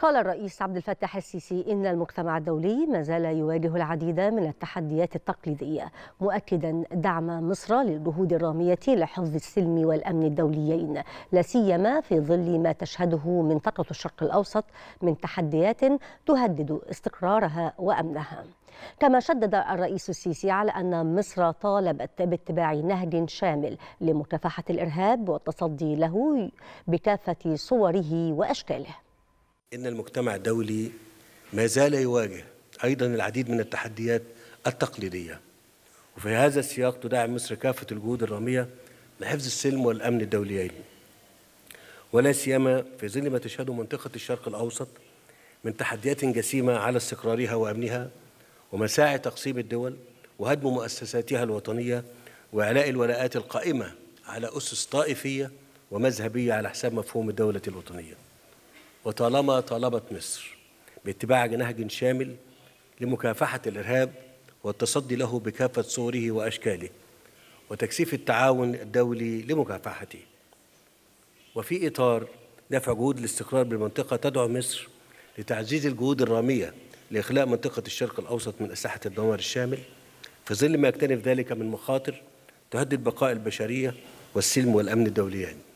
قال الرئيس عبد الفتاح السيسي إن المجتمع الدولي ما زال يواجه العديد من التحديات التقليدية مؤكدا دعم مصر للجهود الرامية لحفظ السلم والأمن الدوليين لا سيما في ظل ما تشهده منطقة الشرق الأوسط من تحديات تهدد استقرارها وأمنها كما شدد الرئيس السيسي على أن مصر طالبت باتباع نهج شامل لمكافحة الإرهاب والتصدي له بكافة صوره وأشكاله إن المجتمع الدولي ما زال يواجه أيضا العديد من التحديات التقليدية وفي هذا السياق تدعم مصر كافة الجهود الرامية لحفظ السلم والأمن الدوليين ولا سيما في ظل ما تشهده منطقة الشرق الأوسط من تحديات جسيمة على استقرارها وأمنها ومساعي تقسيم الدول وهدم مؤسساتها الوطنية وإعلاء الولاءات القائمة على أسس طائفية ومذهبية على حساب مفهوم الدولة الوطنية وطالما طالبت مصر باتباع نهج شامل لمكافحة الإرهاب والتصدي له بكافة صوره وأشكاله وتكثيف التعاون الدولي لمكافحته وفي إطار دفع جهود الاستقرار بالمنطقة تدعو مصر لتعزيز الجهود الرامية لإخلاء منطقة الشرق الأوسط من أسلحة الدمار الشامل في ظل ما يكتنف ذلك من مخاطر تهدد بقاء البشرية والسلم والأمن الدوليان